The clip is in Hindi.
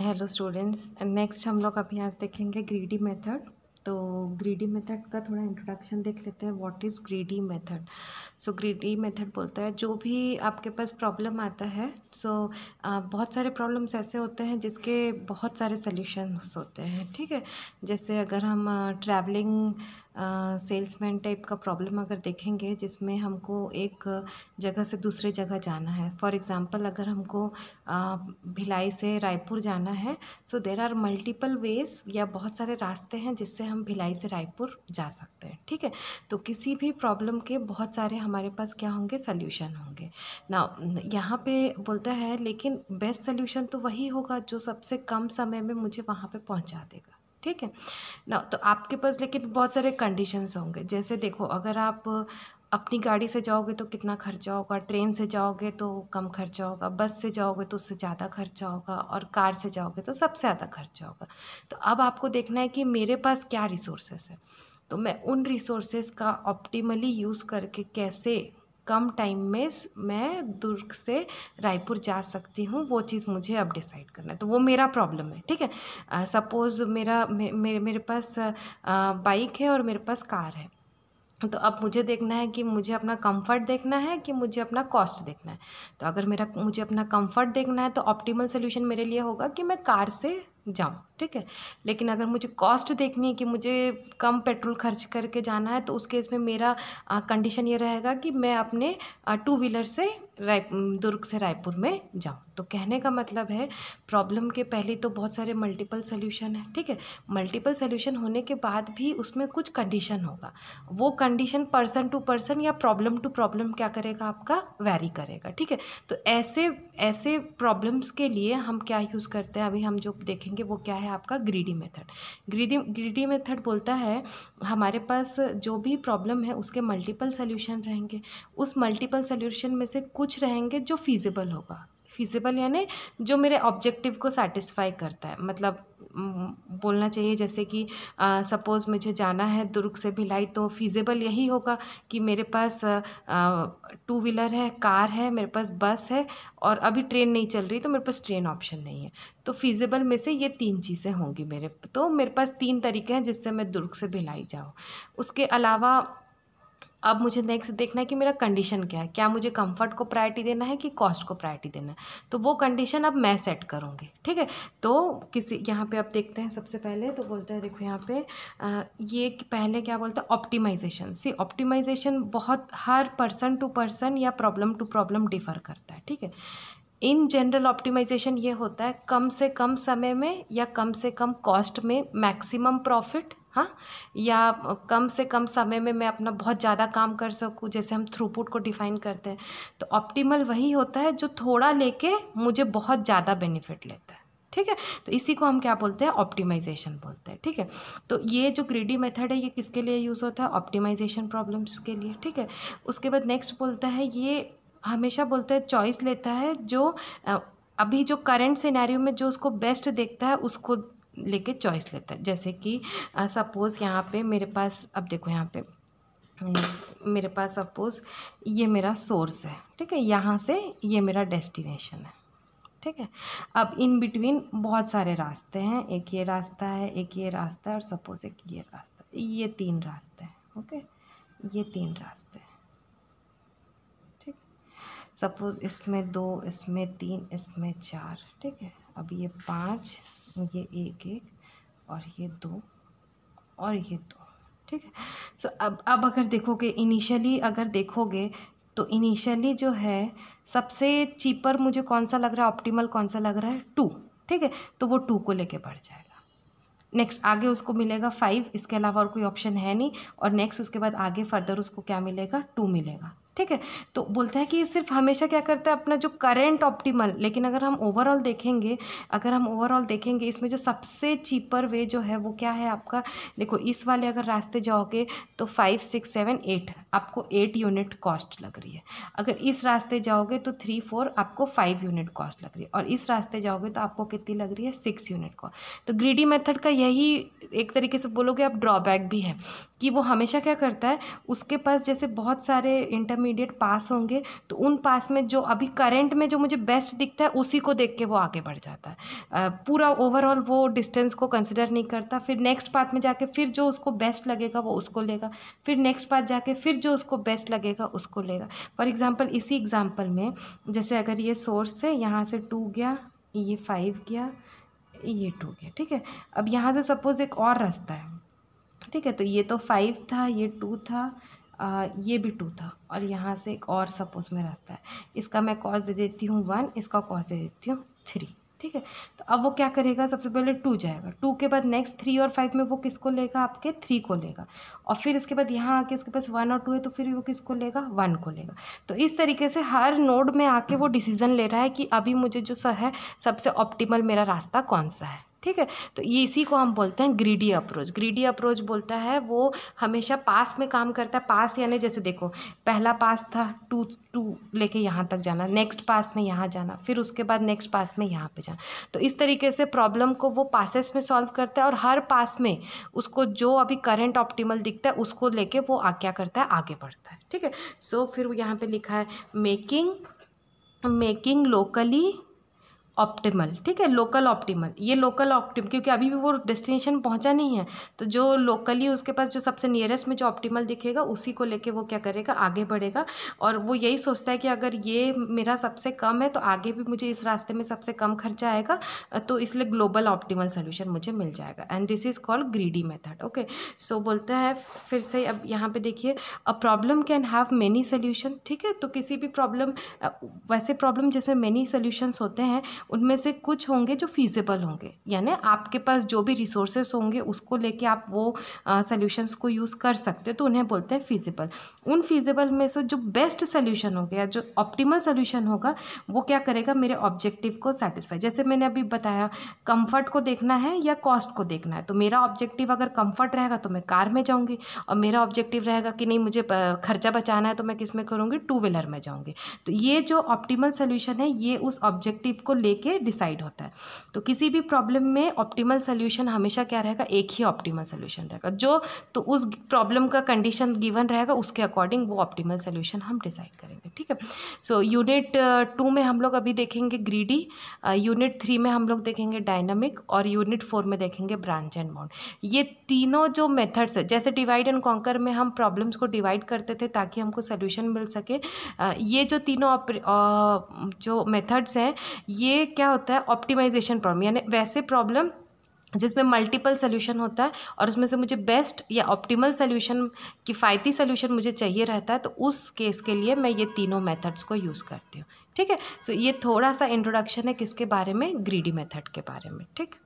हेलो स्टूडेंट्स नेक्स्ट हम लोग अभी आज देखेंगे ग्रीडी मेथड तो ग्रीडी मेथड का थोड़ा इंट्रोडक्शन देख लेते हैं what is greedy method so greedy method बोलता है जो भी आपके पास प्रॉब्लम आता है सो so, बहुत सारे प्रॉब्लम्स ऐसे होते हैं जिसके बहुत सारे सल्यूशंस होते हैं ठीक है जैसे अगर हम ट्रैवलिंग सेल्समैन टाइप का प्रॉब्लम अगर देखेंगे जिसमें हमको एक जगह से दूसरे जगह जाना है फॉर एग्ज़ाम्पल अगर हमको भिलाई से रायपुर जाना है so there are multiple ways या बहुत सारे रास्ते हैं जिससे हम भिलाई से रायपुर जा सकते हैं ठीक है तो किसी भी प्रॉब्लम के बहुत सारे हमारे पास क्या होंगे सल्यूशन होंगे ना यहाँ पर बोलता है लेकिन बेस्ट सल्यूशन तो वही होगा जो सबसे कम समय में मुझे वहाँ पर पहुँचा देगा ठीक है ना तो आपके पास लेकिन बहुत सारे कंडीशंस होंगे जैसे देखो अगर आप अपनी गाड़ी से जाओगे तो कितना खर्चा होगा ट्रेन से जाओगे तो कम खर्चा होगा बस से जाओगे तो उससे ज़्यादा खर्चा होगा और कार से जाओगे तो सबसे ज़्यादा खर्चा होगा तो अब आपको देखना है कि मेरे पास क्या रिसोर्सेस है तो मैं उन रिसोर्सेज का ऑप्टिमली यूज़ करके कैसे कम टाइम में मैं दुर्ग से रायपुर जा सकती हूँ वो चीज़ मुझे अब डिसाइड करना है तो वो मेरा प्रॉब्लम है ठीक है सपोज़ मेरा मे, मेरे मेरे पास बाइक है और मेरे पास कार है तो अब मुझे देखना है कि मुझे अपना कंफर्ट देखना है कि मुझे अपना कॉस्ट देखना है तो अगर मेरा मुझे अपना कंफर्ट देखना है तो ऑप्टिमल सोल्यूशन मेरे लिए होगा कि मैं कार से जाऊँ ठीक है लेकिन अगर मुझे कॉस्ट देखनी है कि मुझे कम पेट्रोल खर्च करके जाना है तो उस केस में मेरा कंडीशन ये रहेगा कि मैं अपने टू व्हीलर से राय दुर्ग से रायपुर में जाऊँ तो कहने का मतलब है प्रॉब्लम के पहले तो बहुत सारे मल्टीपल सोल्यूशन है ठीक है मल्टीपल सोल्यूशन होने के बाद भी उसमें कुछ कंडीशन होगा वो कंडीशन पर्सन टू पर्सन या प्रॉब्लम टू प्रॉब्लम क्या करेगा आपका वैरी करेगा ठीक है तो ऐसे ऐसे प्रॉब्लम्स के लिए हम क्या यूज़ करते हैं अभी हम जो देखेंगे वो क्या है आपका greedy method greedy greedy method बोलता है हमारे पास जो भी प्रॉब्लम है उसके मल्टीपल सोल्यूशन रहेंगे उस मल्टीपल सोल्यूशन में से कुछ रहेंगे जो फीजिबल होगा फिजिबल यानी जो मेरे ऑब्जेक्टिव को सेटिस्फाई करता है मतलब बोलना चाहिए जैसे कि सपोज़ मुझे जाना है दुर्ग से भिलाई तो फिजिबल यही होगा कि मेरे पास टू व्हीलर है कार है मेरे पास बस है और अभी ट्रेन नहीं चल रही तो मेरे पास ट्रेन ऑप्शन नहीं है तो फिजिबल में से ये तीन चीज़ें होंगी मेरे तो मेरे पास तीन तरीके हैं जिससे मैं दुर्ग से भिलाई जाऊँ उसके अलावा अब मुझे नेक्स्ट देखना है कि मेरा कंडीशन क्या है क्या मुझे कंफर्ट को प्रायोरिटी देना है कि कॉस्ट को प्रायोरिटी देना है तो वो कंडीशन अब मैं सेट करूँगी ठीक है तो किसी यहाँ पे आप देखते हैं सबसे पहले तो बोलते हैं देखो यहाँ पे आ, ये पहले क्या बोलते हैं ऑप्टिमाइजेशन सी ऑप्टिमाइजेशन बहुत हर पर्सन टू पर्सन या प्रॉब्लम टू प्रॉब्लम डिफर करता है ठीक है इन जनरल ऑप्टिमाइजेशन ये होता है कम से कम समय में या कम से कम कॉस्ट में मैक्सिमम प्रॉफिट हाँ या कम से कम समय में मैं अपना बहुत ज़्यादा काम कर सकूँ जैसे हम थ्रूपुट को डिफ़ाइन करते हैं तो ऑप्टिमल वही होता है जो थोड़ा लेके मुझे बहुत ज़्यादा बेनिफिट लेता है ठीक है तो इसी को हम क्या बोलते हैं ऑप्टिमाइजेशन बोलते हैं ठीक है तो ये जो ग्रीडी मेथड है ये किसके लिए यूज़ होता है ऑप्टिमाइजेशन प्रॉब्लम्स के लिए ठीक है उसके बाद नेक्स्ट बोलता है ये हमेशा बोलते हैं चॉइस लेता है जो अभी जो करंट सिनेरियो में जो उसको बेस्ट देखता है उसको लेके चॉइस लेता है जैसे कि सपोज़ यहाँ पे मेरे पास अब देखो यहाँ पे मेरे पास सपोज़ ये मेरा सोर्स है ठीक है यहाँ से ये मेरा डेस्टिनेशन है ठीक है अब इन बिटवीन बहुत सारे रास्ते हैं एक ये रास्ता है एक ये रास्ता है और सपोज़ एक ये रास्ता ये तीन रास्ते हैं ओके ये तीन रास्ते हैं ठीक सपोज़ इसमें दो इसमें तीन इसमें चार ठीक है अब ये पाँच ये एक एक और ये दो और ये दो ठीक है सो अब अब अगर देखोगे इनिशियली अगर देखोगे तो इनिशियली जो है सबसे चीपर मुझे कौन सा लग रहा है ऑप्टिमल कौन सा लग रहा है टू ठीक है तो वो टू को लेके बढ़ जाएगा नेक्स्ट आगे उसको मिलेगा फाइव इसके अलावा और कोई ऑप्शन है नहीं और नेक्स्ट उसके बाद आगे फर्दर उसको क्या मिलेगा टू मिलेगा ठीक है तो बोलता है कि सिर्फ हमेशा क्या करता है अपना जो करेंट ऑप्टिमल लेकिन अगर हम ओवरऑल देखेंगे अगर हम ओवरऑल देखेंगे इसमें जो सबसे चीपर वे जो है वो क्या है आपका देखो इस वाले अगर रास्ते जाओगे तो फाइव सिक्स सेवन एट आपको एट यूनिट कॉस्ट लग रही है अगर इस रास्ते जाओगे तो थ्री फोर आपको फाइव यूनिट कॉस्ट लग रही है और इस रास्ते जाओगे तो आपको कितनी लग रही है सिक्स यूनिट कॉस्ट तो ग्रीडी मेथड का यही एक तरीके से बोलोगे आप ड्रॉबैक भी है कि वो हमेशा क्या करता है उसके पास जैसे बहुत सारे इंटरमीडिएट इंटरमीडिएट पास होंगे तो उन पास में जो अभी करेंट में जो मुझे बेस्ट दिखता है उसी को देख के वो आगे बढ़ जाता है पूरा ओवरऑल वो डिस्टेंस को कंसिडर नहीं करता फिर नेक्स्ट पाथ में जाके फिर जो उसको बेस्ट लगेगा वो उसको लेगा फिर नेक्स्ट पाथ जाके फिर जो उसको बेस्ट लगेगा उसको लेगा फॉर एग्ज़ाम्पल इसी एग्ज़ाम्पल में जैसे अगर ये सोर्स है यहाँ से टू गया ये फाइव गया ये टू गया ठीक है अब यहाँ से सपोज़ एक और रास्ता है ठीक है तो ये तो फाइव था ये टू था आ, ये भी टू था और यहाँ से एक और सपोज में रास्ता है इसका मैं कॉस दे देती हूँ वन इसका कॉस दे देती हूँ थ्री ठीक है तो अब वो क्या करेगा सबसे पहले टू जाएगा टू के बाद नेक्स्ट थ्री और फाइव में वो किसको लेगा आपके थ्री को लेगा और फिर इसके बाद यहाँ आके इसके पास वन और टू है तो फिर वो किसको लेगा वन को लेगा तो इस तरीके से हर नोड में आके वो डिसीजन ले रहा है कि अभी मुझे जो सर है सबसे ऑप्टिमल मेरा रास्ता कौन सा है ठीक है तो ये इसी को हम बोलते हैं ग्रीडी अप्रोच ग्रीडी अप्रोच बोलता है वो हमेशा पास में काम करता है पास यानी जैसे देखो पहला पास था टू टू लेके यहाँ तक जाना नेक्स्ट पास में यहाँ जाना फिर उसके बाद नेक्स्ट पास में यहाँ पे जाना तो इस तरीके से प्रॉब्लम को वो पासेस में सॉल्व करता है और हर पास में उसको जो अभी करेंट ऑप्टिमल दिखता है उसको लेके वो आ क्या करता है आगे बढ़ता है ठीक है सो so, फिर यहाँ पर लिखा है मेकिंग मेकिंग लोकली ऑप्टिमल ठीक है लोकल ऑप्टिमल ये लोकल ऑप्टिम क्योंकि अभी भी वो डेस्टिनेशन पहुंचा नहीं है तो जो लोकली उसके पास जो सबसे नियरेस्ट में जो ऑप्टिमल दिखेगा उसी को लेके वो क्या करेगा आगे बढ़ेगा और वो यही सोचता है कि अगर ये मेरा सबसे कम है तो आगे भी मुझे इस रास्ते में सबसे कम खर्चा आएगा तो इसलिए ग्लोबल ऑप्टिमल सोल्यूशन मुझे मिल जाएगा and this is called greedy method okay so बोलता है फिर से अब यहाँ पर देखिए a problem can have many solution ठीक है तो किसी भी प्रॉब्लम वैसे प्रॉब्लम जिसमें मेनी सोल्यूशंस होते हैं उनमें से कुछ होंगे जो फीजिबल होंगे यानी आपके पास जो भी रिसोर्सेस होंगे उसको लेके आप वो सोल्यूशंस को यूज़ कर सकते हो तो उन्हें बोलते हैं फीजिबल उन फीजिबल में से जो बेस्ट सोल्यूशन होगा या जो ऑप्टिमल सोल्यूशन होगा वो क्या करेगा मेरे ऑब्जेक्टिव को सेटिस्फाई जैसे मैंने अभी बताया कम्फर्ट को देखना है या कॉस्ट को देखना है तो मेरा ऑब्जेक्टिव अगर कम्फर्ट रहेगा तो मैं कार में जाऊँगी और मेरा ऑब्जेक्टिव रहेगा कि नहीं मुझे खर्चा बचाना है तो मैं किस में करूँगी टू व्हीलर में जाऊँगी तो ये जो ऑप्टिमल सोल्यूशन है ये उस ऑब्जेक्टिव को ले लेके डिसाइड होता है तो किसी भी प्रॉब्लम में ऑप्टिमल सोल्यूशन हमेशा क्या रहेगा एक ही ऑप्टिमल सोल्यूशन रहेगा जो तो उस प्रॉब्लम का कंडीशन गिवन रहेगा उसके अकॉर्डिंग वो ऑप्टिमल सोल्यूशन हम डिसाइड करेंगे ठीक है सो यूनिट टू में हम लोग अभी देखेंगे ग्रीडी यूनिट थ्री में हम लोग देखेंगे डायनामिक और यूनिट फोर में देखेंगे ब्रांच एंड बाउंड ये तीनों जो मेथड्स है जैसे डिवाइड एंड कॉन्कर में हम प्रॉब्लम्स को डिवाइड करते थे ताकि हमको सोल्यूशन मिल सके ये जो तीनों जो मेथड्स हैं ये एक क्या होता है ऑप्टिमाइजेशन प्रॉब्लम यानी वैसे प्रॉब्लम जिसमें मल्टीपल सोल्यूशन होता है और उसमें से मुझे बेस्ट या ऑप्टिमल सोल्यूशन किफ़ायती सोल्यूशन मुझे चाहिए रहता है तो उस केस के लिए मैं ये तीनों मेथड्स को यूज़ करती हूँ ठीक है सो so, ये थोड़ा सा इंट्रोडक्शन है किसके बारे में ग्रीडी मेथड के बारे में ठीक